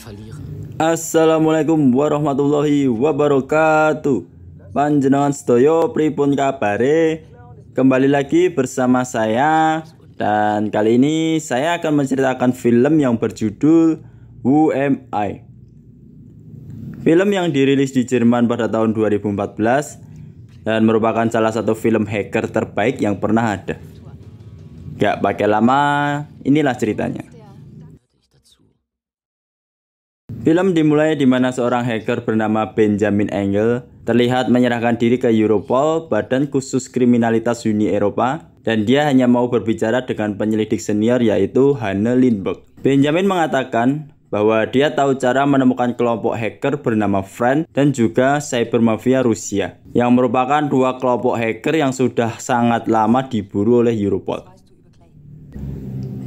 verlieren. Assalamualaikum warahmatullahi wabarakatuh. Panjenengan sedaya pripun kabare? Kembali lagi bersama saya dan kali ini saya akan menceritakan film yang berjudul Who Am I? Film yang dirilis di Jerman pada tahun 2014 dan merupakan salah satu film hacker terbaik yang pernah ada. Gak pakai lama, inilah ceritanya. Film dimulai di mana seorang hacker bernama Benjamin Engel terlihat menyerahkan diri ke Europol, badan khusus kriminalitas Uni Eropa, dan dia hanya mau berbicara dengan penyelidik senior yaitu Hanne Lindberg. Benjamin mengatakan bahwa dia tahu cara menemukan kelompok hacker bernama Friend dan juga Cyber Mafia Rusia yang merupakan dua kelompok hacker yang sudah sangat lama diburu oleh Europol.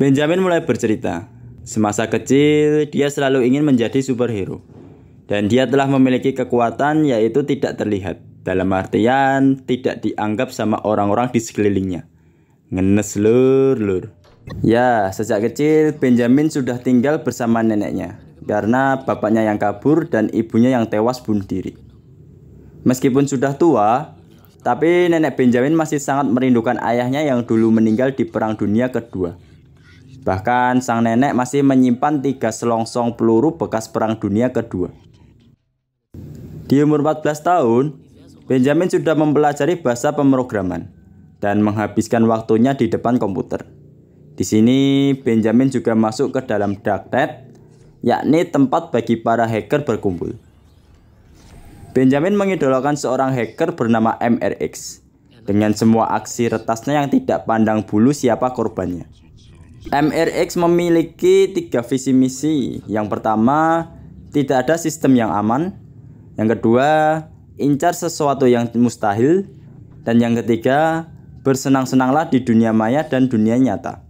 Benjamin mulai bercerita, Semasa kecil, dia selalu ingin menjadi superhero. Dan dia telah memiliki kekuatan yaitu tidak terlihat. Dalam artian, tidak dianggap sama orang-orang di sekelilingnya. Ngenes lur lur. Ya, sejak kecil Benjamin sudah tinggal bersama neneknya. Karena bapaknya yang kabur dan ibunya yang tewas bunuh diri. Meskipun sudah tua, tapi nenek Benjamin masih sangat merindukan ayahnya yang dulu meninggal di Perang Dunia Kedua. Bahkan sang nenek masih menyimpan tiga selongsong peluru bekas Perang Dunia Kedua. Di umur 14 tahun, Benjamin sudah mempelajari bahasa pemrograman dan menghabiskan waktunya di depan komputer. Di sini, Benjamin juga masuk ke dalam darknet, yakni tempat bagi para hacker berkumpul. Benjamin mengidolakan seorang hacker bernama MRX dengan semua aksi retasnya yang tidak pandang bulu siapa korbannya. MRX memiliki tiga visi misi. Yang pertama, tidak ada sistem yang aman. Yang kedua, incar sesuatu yang mustahil. Dan yang ketiga, bersenang-senanglah di dunia maya dan dunia nyata.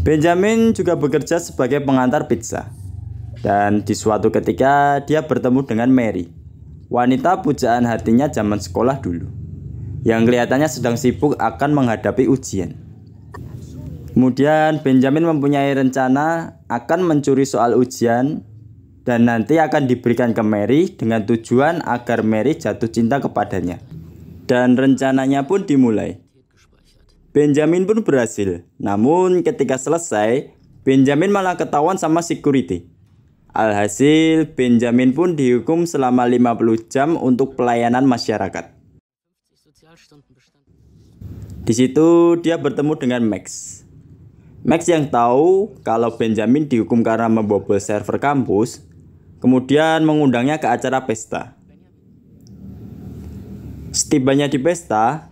Benjamin juga bekerja sebagai pengantar pizza. Dan di suatu ketika dia bertemu dengan Mary, wanita pujaan hatinya zaman sekolah dulu, yang kelihatannya sedang sibuk akan menghadapi ujian. Kemudian Benjamin mempunyai rencana akan mencuri soal ujian dan nanti akan diberikan ke Mary dengan tujuan agar Mary jatuh cinta kepadanya. Dan rencananya pun dimulai. Benjamin pun berhasil. Namun ketika selesai, Benjamin malah ketahuan sama security. Alhasil, Benjamin pun dihukum selama 50 jam untuk pelayanan masyarakat. Di situ dia bertemu dengan Max, Max yang tahu kalau Benjamin dihukum karena membobol server kampus, kemudian mengundangnya ke acara pesta. Setibanya di pesta,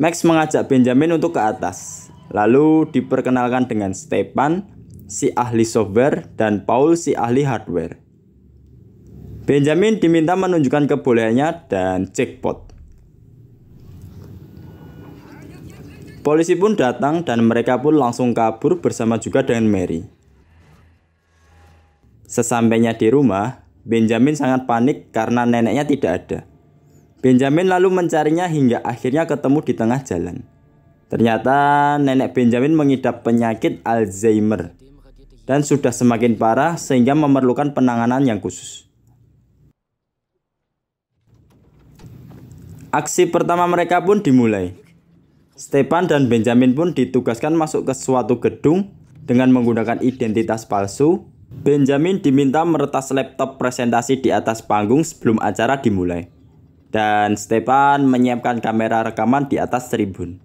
Max mengajak Benjamin untuk ke atas, lalu diperkenalkan dengan Stepan, si ahli software, dan Paul, si ahli hardware. Benjamin diminta menunjukkan kebolehannya dan jackpot. Polisi pun datang dan mereka pun langsung kabur bersama juga dengan Mary. Sesampainya di rumah, Benjamin sangat panik karena neneknya tidak ada. Benjamin lalu mencarinya hingga akhirnya ketemu di tengah jalan. Ternyata nenek Benjamin mengidap penyakit Alzheimer dan sudah semakin parah sehingga memerlukan penanganan yang khusus. Aksi pertama mereka pun dimulai. Stepan dan Benjamin pun ditugaskan masuk ke suatu gedung dengan menggunakan identitas palsu. Benjamin diminta meretas laptop presentasi di atas panggung sebelum acara dimulai. Dan Stepan menyiapkan kamera rekaman di atas tribun.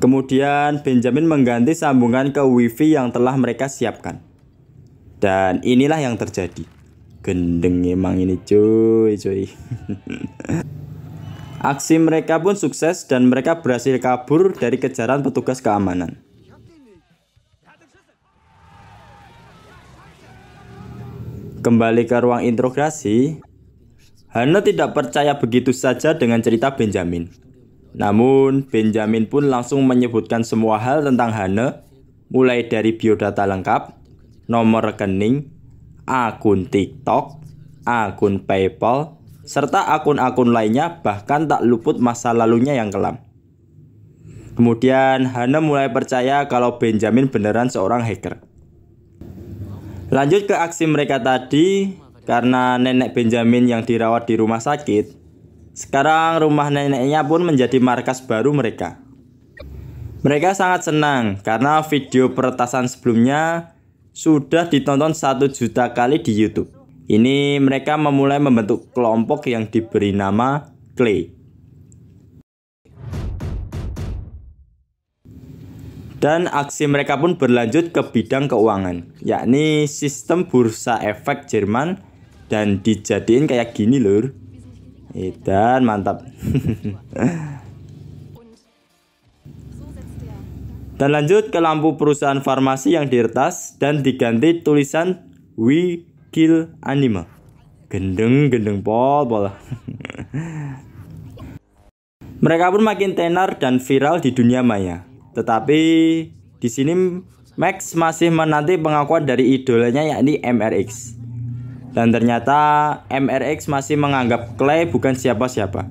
Kemudian Benjamin mengganti sambungan ke wifi yang telah mereka siapkan. Dan inilah yang terjadi. Gendeng emang ini cuy cuy. Aksi mereka pun sukses dan mereka berhasil kabur dari kejaran petugas keamanan. Kembali ke ruang interogasi, Hana tidak percaya begitu saja dengan cerita Benjamin. Namun, Benjamin pun langsung menyebutkan semua hal tentang Hana, mulai dari biodata lengkap, nomor rekening, akun TikTok, akun PayPal, serta akun-akun lainnya bahkan tak luput masa lalunya yang kelam. Kemudian Hana mulai percaya kalau Benjamin beneran seorang hacker. Lanjut ke aksi mereka tadi, karena nenek Benjamin yang dirawat di rumah sakit, sekarang rumah neneknya pun menjadi markas baru mereka. Mereka sangat senang karena video peretasan sebelumnya sudah ditonton satu juta kali di YouTube. Ini mereka memulai membentuk kelompok yang diberi nama Clay. Dan aksi mereka pun berlanjut ke bidang keuangan, yakni sistem bursa efek Jerman dan dijadiin kayak gini lur. Dan mantap. dan lanjut ke lampu perusahaan farmasi yang diretas dan diganti tulisan We skill anime. Gendeng-gendeng pol-pol. Mereka pun makin tenar dan viral di dunia maya. Tetapi di sini Max masih menanti pengakuan dari idolanya yakni MRX. Dan ternyata MRX masih menganggap Clay bukan siapa-siapa.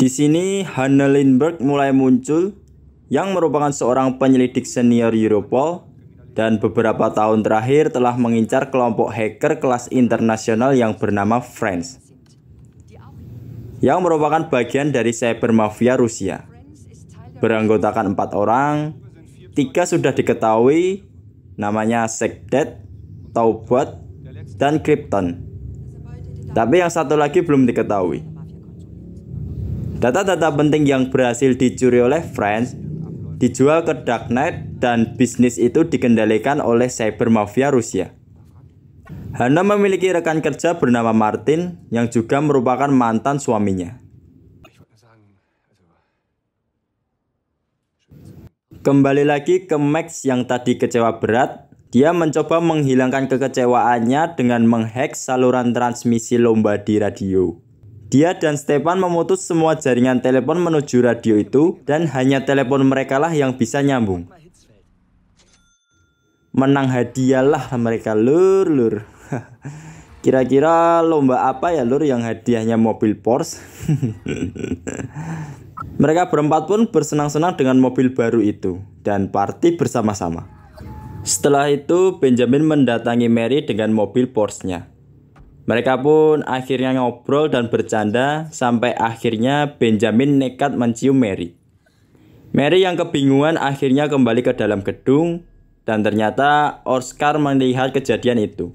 Di sini Hannah Lindbergh mulai muncul yang merupakan seorang penyelidik senior Europol dan beberapa tahun terakhir telah mengincar kelompok hacker kelas internasional yang bernama Friends yang merupakan bagian dari cyber mafia Rusia beranggotakan empat orang tiga sudah diketahui namanya Sekdet, Taubat, dan Krypton tapi yang satu lagi belum diketahui data-data penting yang berhasil dicuri oleh Friends dijual ke Darknet dan bisnis itu dikendalikan oleh cyber mafia Rusia. Hana memiliki rekan kerja bernama Martin yang juga merupakan mantan suaminya. Kembali lagi ke Max yang tadi kecewa berat, dia mencoba menghilangkan kekecewaannya dengan menghack saluran transmisi lomba di radio. Dia dan Stepan memutus semua jaringan telepon menuju radio itu dan hanya telepon merekalah yang bisa nyambung. Menang hadiahlah mereka lur lur. Kira-kira lomba apa ya lur yang hadiahnya mobil Porsche? mereka berempat pun bersenang-senang dengan mobil baru itu dan party bersama-sama. Setelah itu Benjamin mendatangi Mary dengan mobil Porsche-nya. Mereka pun akhirnya ngobrol dan bercanda sampai akhirnya Benjamin nekat mencium Mary. Mary yang kebingungan akhirnya kembali ke dalam gedung dan ternyata Oscar melihat kejadian itu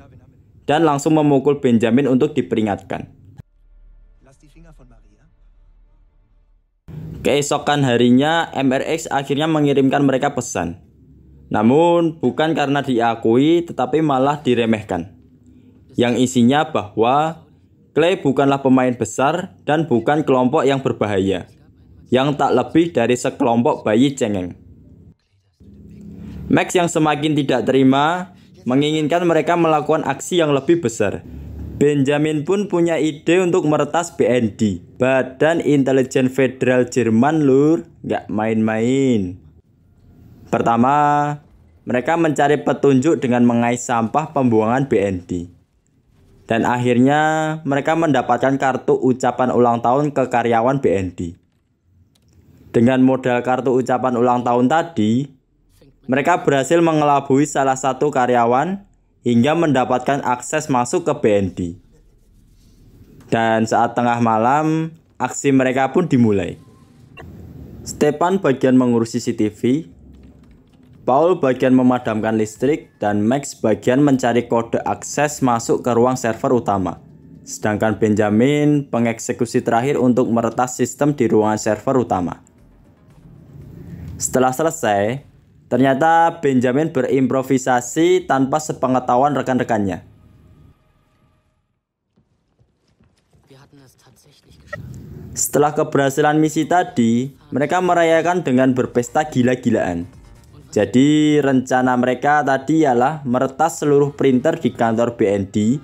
dan langsung memukul Benjamin untuk diperingatkan. Keesokan harinya, MRX akhirnya mengirimkan mereka pesan. Namun, bukan karena diakui, tetapi malah diremehkan yang isinya bahwa Clay bukanlah pemain besar dan bukan kelompok yang berbahaya, yang tak lebih dari sekelompok bayi cengeng. Max yang semakin tidak terima menginginkan mereka melakukan aksi yang lebih besar. Benjamin pun punya ide untuk meretas BND, Badan Intelijen Federal Jerman lur, nggak main-main. Pertama, mereka mencari petunjuk dengan mengais sampah pembuangan BND. Dan akhirnya mereka mendapatkan kartu ucapan ulang tahun ke karyawan BND. Dengan modal kartu ucapan ulang tahun tadi, mereka berhasil mengelabui salah satu karyawan hingga mendapatkan akses masuk ke BND. Dan saat tengah malam, aksi mereka pun dimulai. Stepan bagian mengurusi CCTV Paul bagian memadamkan listrik, dan Max bagian mencari kode akses masuk ke ruang server utama. Sedangkan Benjamin pengeksekusi terakhir untuk meretas sistem di ruangan server utama. Setelah selesai, ternyata Benjamin berimprovisasi tanpa sepengetahuan rekan-rekannya. Setelah keberhasilan misi tadi, mereka merayakan dengan berpesta gila-gilaan. Jadi rencana mereka tadi ialah meretas seluruh printer di kantor BND,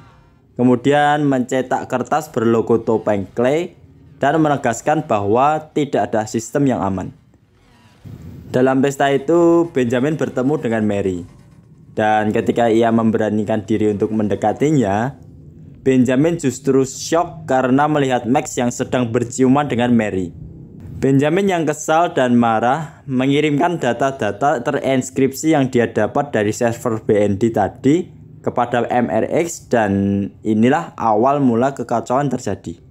kemudian mencetak kertas berlogo topeng clay dan menegaskan bahwa tidak ada sistem yang aman. Dalam pesta itu, Benjamin bertemu dengan Mary. Dan ketika ia memberanikan diri untuk mendekatinya, Benjamin justru shock karena melihat Max yang sedang berciuman dengan Mary. Benjamin yang kesal dan marah mengirimkan data-data terinskripsi yang dia dapat dari server BND tadi kepada MRX dan inilah awal mula kekacauan terjadi.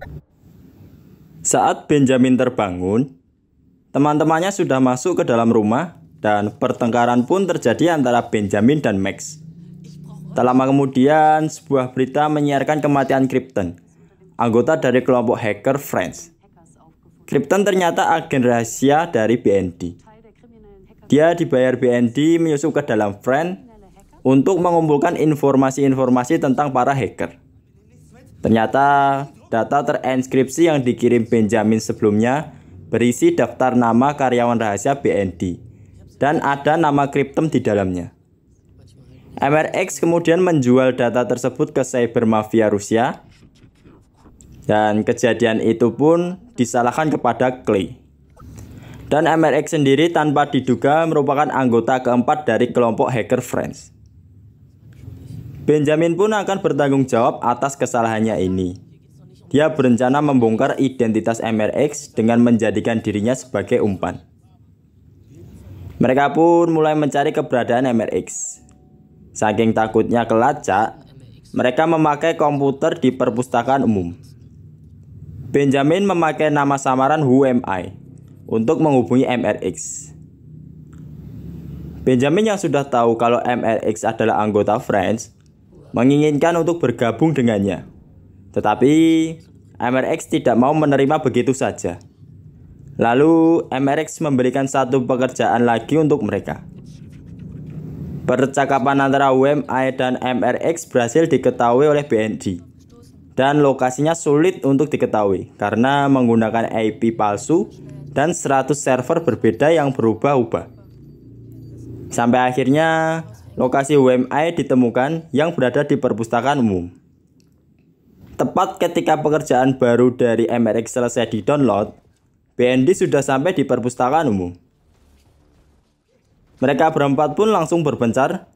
Saat Benjamin terbangun, teman-temannya sudah masuk ke dalam rumah dan pertengkaran pun terjadi antara Benjamin dan Max. Tak lama kemudian, sebuah berita menyiarkan kematian Krypton, anggota dari kelompok hacker Friends. Krypton ternyata agen rahasia dari BND. Dia dibayar BND menyusup ke dalam Friend untuk mengumpulkan informasi-informasi tentang para hacker. Ternyata data terenskripsi yang dikirim Benjamin sebelumnya berisi daftar nama karyawan rahasia BND dan ada nama Krypton di dalamnya. MRX kemudian menjual data tersebut ke cyber mafia Rusia dan kejadian itu pun disalahkan kepada Clay. Dan MRX sendiri tanpa diduga merupakan anggota keempat dari kelompok hacker Friends. Benjamin pun akan bertanggung jawab atas kesalahannya ini. Dia berencana membongkar identitas MRX dengan menjadikan dirinya sebagai umpan. Mereka pun mulai mencari keberadaan MRX. Saking takutnya kelacak, mereka memakai komputer di perpustakaan umum. Benjamin memakai nama samaran Who untuk menghubungi MRX. Benjamin yang sudah tahu kalau MRX adalah anggota Friends menginginkan untuk bergabung dengannya. Tetapi MRX tidak mau menerima begitu saja. Lalu MRX memberikan satu pekerjaan lagi untuk mereka. Percakapan antara WMI dan MRX berhasil diketahui oleh BND dan lokasinya sulit untuk diketahui karena menggunakan IP palsu dan 100 server berbeda yang berubah-ubah. Sampai akhirnya lokasi WMI ditemukan yang berada di perpustakaan umum. Tepat ketika pekerjaan baru dari MRX selesai di-download, BND sudah sampai di perpustakaan umum. Mereka berempat pun langsung berpencar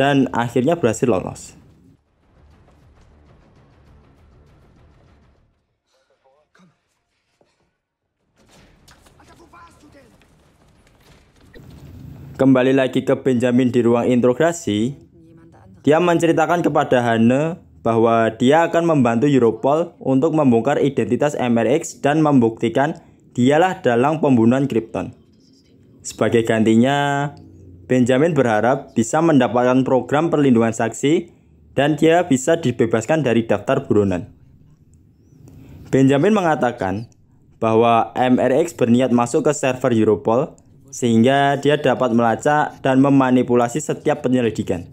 dan akhirnya berhasil lolos. Kembali lagi ke Benjamin di ruang interogasi, dia menceritakan kepada Hane bahwa dia akan membantu Europol untuk membongkar identitas MRX dan membuktikan dialah dalang pembunuhan Krypton. Sebagai gantinya, Benjamin berharap bisa mendapatkan program perlindungan saksi dan dia bisa dibebaskan dari daftar buronan. Benjamin mengatakan bahwa MRX berniat masuk ke server Europol sehingga dia dapat melacak dan memanipulasi setiap penyelidikan.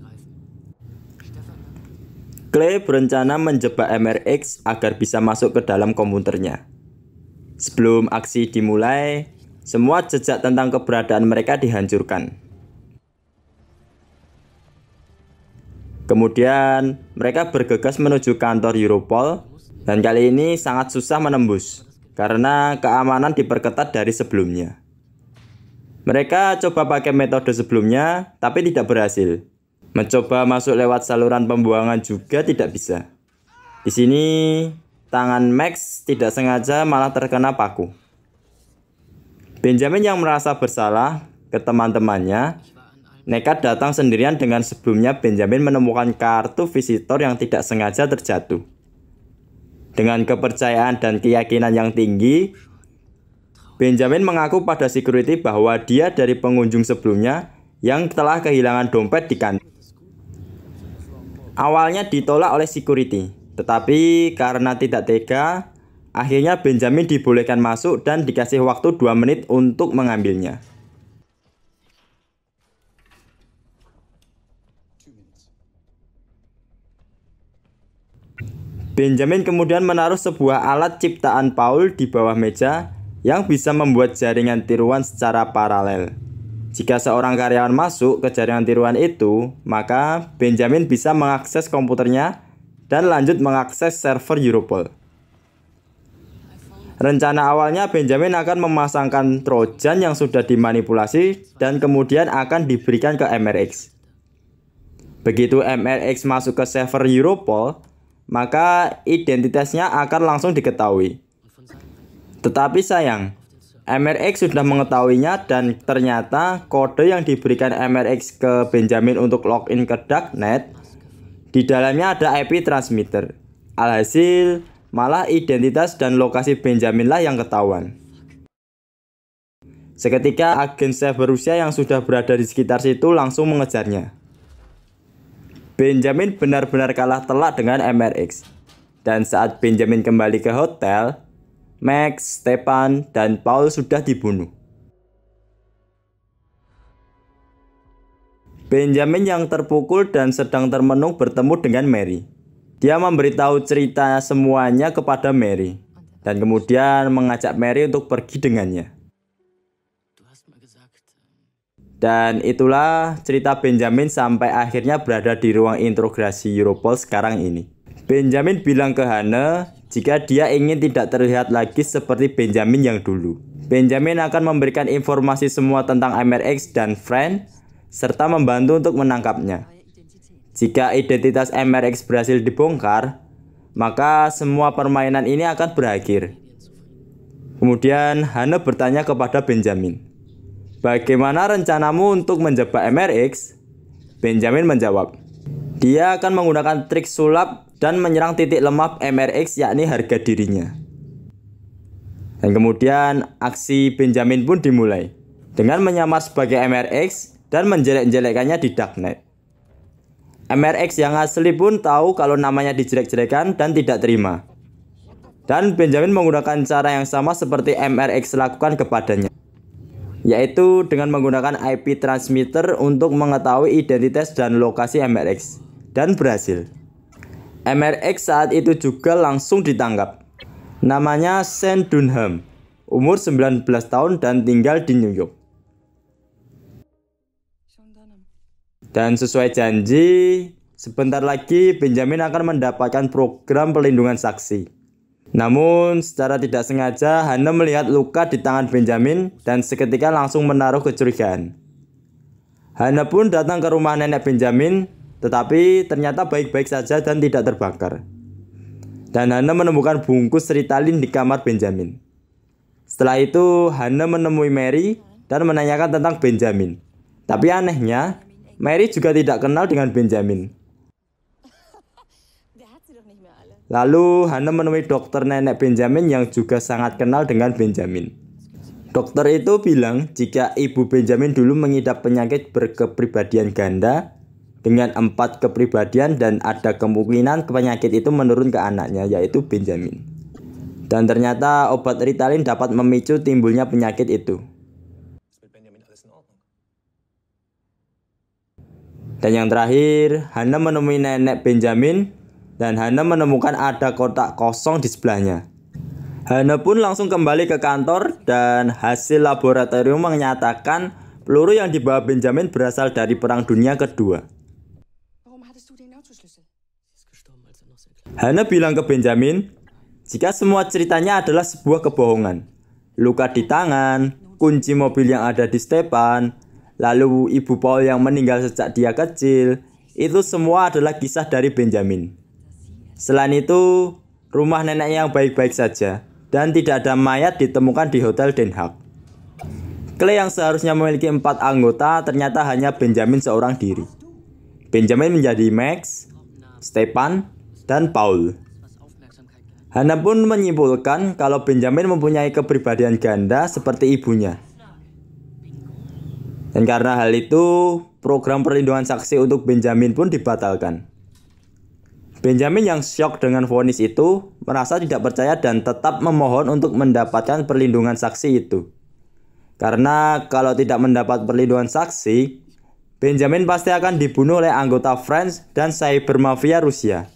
Clay berencana menjebak MRX agar bisa masuk ke dalam komputernya. Sebelum aksi dimulai, semua jejak tentang keberadaan mereka dihancurkan. Kemudian, mereka bergegas menuju kantor Europol dan kali ini sangat susah menembus karena keamanan diperketat dari sebelumnya. Mereka coba pakai metode sebelumnya, tapi tidak berhasil. Mencoba masuk lewat saluran pembuangan juga tidak bisa. Di sini, tangan Max tidak sengaja malah terkena paku. Benjamin yang merasa bersalah ke teman-temannya, nekat datang sendirian dengan sebelumnya Benjamin menemukan kartu visitor yang tidak sengaja terjatuh. Dengan kepercayaan dan keyakinan yang tinggi, Benjamin mengaku pada security bahwa dia dari pengunjung sebelumnya yang telah kehilangan dompet di kantin. Awalnya ditolak oleh security, tetapi karena tidak tega, akhirnya Benjamin dibolehkan masuk dan dikasih waktu 2 menit untuk mengambilnya. Benjamin kemudian menaruh sebuah alat ciptaan Paul di bawah meja yang bisa membuat jaringan tiruan secara paralel. Jika seorang karyawan masuk ke jaringan tiruan itu, maka Benjamin bisa mengakses komputernya dan lanjut mengakses server Europol. Rencana awalnya Benjamin akan memasangkan Trojan yang sudah dimanipulasi dan kemudian akan diberikan ke MRX. Begitu MRX masuk ke server Europol, maka identitasnya akan langsung diketahui. Tetapi sayang, MRX sudah mengetahuinya dan ternyata kode yang diberikan MRX ke Benjamin untuk login ke darknet di dalamnya ada IP transmitter. Alhasil, malah identitas dan lokasi Benjamin lah yang ketahuan. Seketika agen cyber Rusia yang sudah berada di sekitar situ langsung mengejarnya. Benjamin benar-benar kalah telak dengan MRX. Dan saat Benjamin kembali ke hotel, Max, Stepan, dan Paul sudah dibunuh. Benjamin yang terpukul dan sedang termenung bertemu dengan Mary. Dia memberitahu cerita semuanya kepada Mary dan kemudian mengajak Mary untuk pergi dengannya. Dan itulah cerita Benjamin sampai akhirnya berada di ruang interogasi Europol sekarang ini. Benjamin bilang ke Hana jika dia ingin tidak terlihat lagi seperti Benjamin yang dulu. Benjamin akan memberikan informasi semua tentang MRX dan Friend, serta membantu untuk menangkapnya. Jika identitas MRX berhasil dibongkar, maka semua permainan ini akan berakhir. Kemudian Hana bertanya kepada Benjamin, Bagaimana rencanamu untuk menjebak MRX? Benjamin menjawab, dia akan menggunakan trik sulap dan menyerang titik lemah MRX yakni harga dirinya. Dan kemudian aksi Benjamin pun dimulai dengan menyamar sebagai MRX dan menjelek-jelekannya di darknet. MRX yang asli pun tahu kalau namanya dijelek-jelekan dan tidak terima. Dan Benjamin menggunakan cara yang sama seperti MRX lakukan kepadanya, yaitu dengan menggunakan IP transmitter untuk mengetahui identitas dan lokasi MRX, dan berhasil. MRX saat itu juga langsung ditangkap. Namanya Shane Dunham, umur 19 tahun dan tinggal di New York. Dan sesuai janji, sebentar lagi Benjamin akan mendapatkan program pelindungan saksi. Namun, secara tidak sengaja Hana melihat luka di tangan Benjamin dan seketika langsung menaruh kecurigaan. Hana pun datang ke rumah nenek Benjamin tetapi ternyata baik-baik saja dan tidak terbakar. Dan Hana menemukan bungkus Ritalin di kamar Benjamin. Setelah itu, Hana menemui Mary dan menanyakan tentang Benjamin. Tapi anehnya, Mary juga tidak kenal dengan Benjamin. Lalu Hana menemui dokter nenek Benjamin yang juga sangat kenal dengan Benjamin. Dokter itu bilang jika ibu Benjamin dulu mengidap penyakit berkepribadian ganda dengan empat kepribadian dan ada kemungkinan penyakit itu menurun ke anaknya yaitu Benjamin. Dan ternyata obat Ritalin dapat memicu timbulnya penyakit itu. Dan yang terakhir, Hana menemui nenek Benjamin dan Hana menemukan ada kotak kosong di sebelahnya. Hana pun langsung kembali ke kantor dan hasil laboratorium menyatakan peluru yang dibawa Benjamin berasal dari Perang Dunia Kedua. Hana bilang ke Benjamin, jika semua ceritanya adalah sebuah kebohongan. Luka di tangan, kunci mobil yang ada di Stepan, lalu ibu Paul yang meninggal sejak dia kecil, itu semua adalah kisah dari Benjamin. Selain itu, rumah nenek yang baik-baik saja dan tidak ada mayat ditemukan di Hotel Den Haag. Klee yang seharusnya memiliki empat anggota ternyata hanya Benjamin seorang diri. Benjamin menjadi Max, Stepan, dan Paul. Hana pun menyimpulkan kalau Benjamin mempunyai kepribadian ganda seperti ibunya. Dan karena hal itu, program perlindungan saksi untuk Benjamin pun dibatalkan. Benjamin yang syok dengan vonis itu merasa tidak percaya dan tetap memohon untuk mendapatkan perlindungan saksi itu. Karena kalau tidak mendapat perlindungan saksi, Benjamin pasti akan dibunuh oleh anggota French dan cyber mafia Rusia.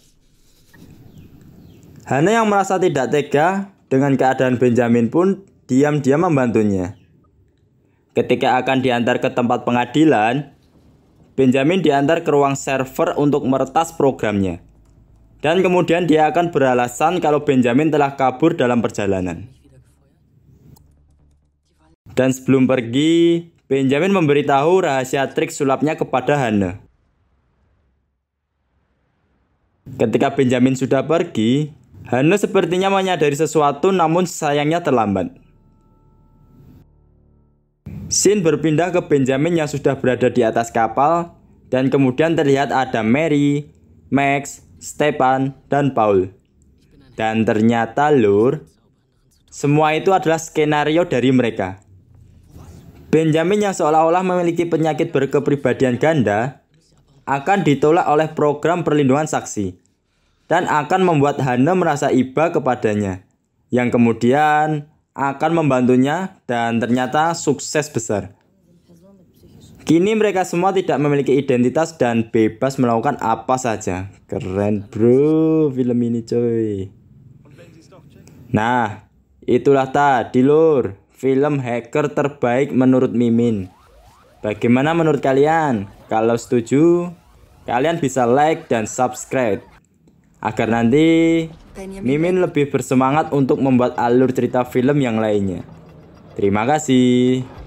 Hana yang merasa tidak tega dengan keadaan Benjamin pun diam-diam membantunya. Ketika akan diantar ke tempat pengadilan, Benjamin diantar ke ruang server untuk meretas programnya. Dan kemudian dia akan beralasan kalau Benjamin telah kabur dalam perjalanan. Dan sebelum pergi, Benjamin memberitahu rahasia trik sulapnya kepada Hana. Ketika Benjamin sudah pergi, Hana sepertinya menyadari sesuatu namun sayangnya terlambat. Sin berpindah ke Benjamin yang sudah berada di atas kapal dan kemudian terlihat ada Mary, Max, Stepan, dan Paul. Dan ternyata lur, semua itu adalah skenario dari mereka. Benjamin yang seolah-olah memiliki penyakit berkepribadian ganda akan ditolak oleh program perlindungan saksi dan akan membuat Hana merasa iba kepadanya, yang kemudian akan membantunya dan ternyata sukses besar. Kini mereka semua tidak memiliki identitas dan bebas melakukan apa saja. Keren bro film ini coy. Nah, itulah tadi lur film hacker terbaik menurut Mimin. Bagaimana menurut kalian? Kalau setuju, kalian bisa like dan subscribe agar nanti Mimin lebih bersemangat untuk membuat alur cerita film yang lainnya. Terima kasih.